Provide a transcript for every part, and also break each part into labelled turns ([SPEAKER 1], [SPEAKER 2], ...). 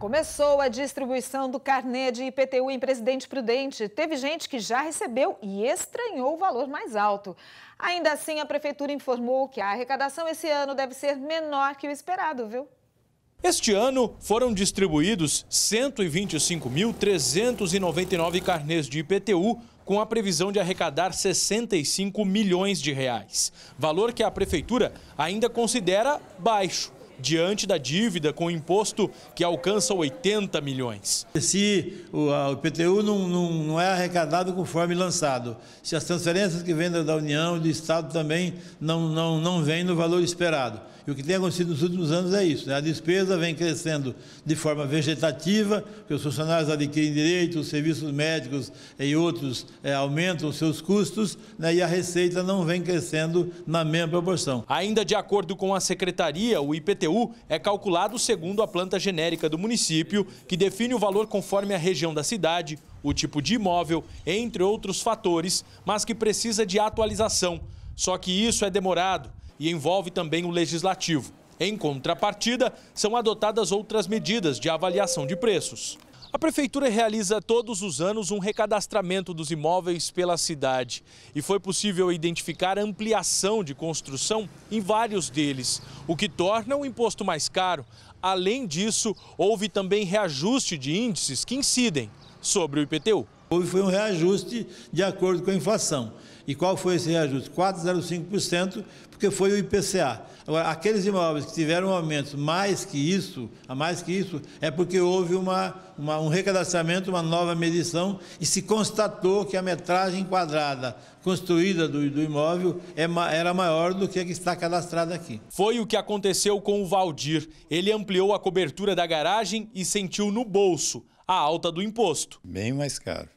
[SPEAKER 1] Começou a distribuição do carnê de IPTU em Presidente Prudente. Teve gente que já recebeu e estranhou o valor mais alto. Ainda assim, a prefeitura informou que a arrecadação esse ano deve ser menor que o esperado, viu?
[SPEAKER 2] Este ano foram distribuídos 125.399 carnês de IPTU com a previsão de arrecadar 65 milhões de reais, valor que a prefeitura ainda considera baixo diante da dívida com imposto que alcança 80 milhões.
[SPEAKER 1] Se o IPTU não, não, não, é arrecadado conforme lançado, se as transferências que vêm da União e do Estado também não, não, não vêm no valor esperado. E o que tem acontecido nos últimos anos é isso. Né? A despesa vem crescendo de forma vegetativa, porque os funcionários adquirem direitos, os serviços médicos e outros
[SPEAKER 2] é, aumentam os seus custos né? e a receita não vem crescendo na mesma proporção. Ainda de acordo com a Secretaria, o IPTU IPTU é calculado segundo a planta genérica do município, que define o valor conforme a região da cidade, o tipo de imóvel, entre outros fatores, mas que precisa de atualização. Só que isso é demorado e envolve também o legislativo. Em contrapartida, são adotadas outras medidas de avaliação de preços. A prefeitura realiza todos os anos um recadastramento dos imóveis pela cidade e foi possível identificar ampliação de construção em vários deles, o que torna o imposto mais caro. Além disso, houve também reajuste de índices que incidem sobre o IPTU. Houve foi um reajuste
[SPEAKER 1] de acordo com a inflação. E qual foi esse reajuste? 4,05%, porque foi o IPCA. Agora, aqueles imóveis que tiveram aumento mais que isso, a mais que isso, é porque houve uma, uma, um recadastramento, uma nova medição, e se constatou que a metragem quadrada construída do, do imóvel é, era maior do que a que está
[SPEAKER 2] cadastrada aqui. Foi o que aconteceu com o Valdir. Ele ampliou a cobertura da garagem e sentiu no bolso a alta do imposto. Bem mais caro.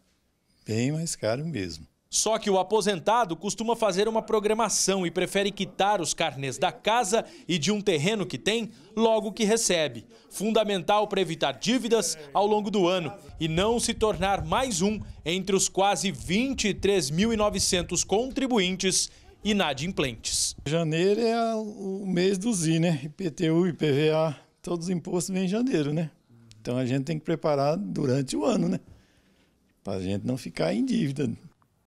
[SPEAKER 2] Bem mais caro mesmo. Só que o aposentado costuma fazer uma programação e prefere quitar os carnês da casa e de um terreno que tem logo que recebe. Fundamental para evitar dívidas ao longo do ano e não se tornar mais um entre os quase 23.900 contribuintes inadimplentes.
[SPEAKER 1] Janeiro é o mês do ZI, né? IPTU, IPVA, todos os impostos vêm em janeiro, né?
[SPEAKER 2] Então a gente tem que preparar durante o ano, né? para a gente não ficar em dívida.